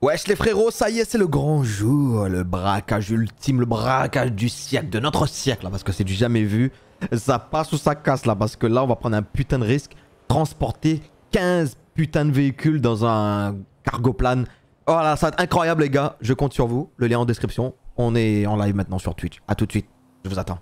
Wesh les frérots, ça y est, c'est le grand jour, le braquage ultime, le braquage du siècle, de notre siècle, parce que c'est du jamais vu. Ça passe ou ça casse là, parce que là, on va prendre un putain de risque, transporter 15 putains de véhicules dans un cargo Oh là, ça va être incroyable les gars, je compte sur vous, le lien en description. On est en live maintenant sur Twitch, à tout de suite, je vous attends.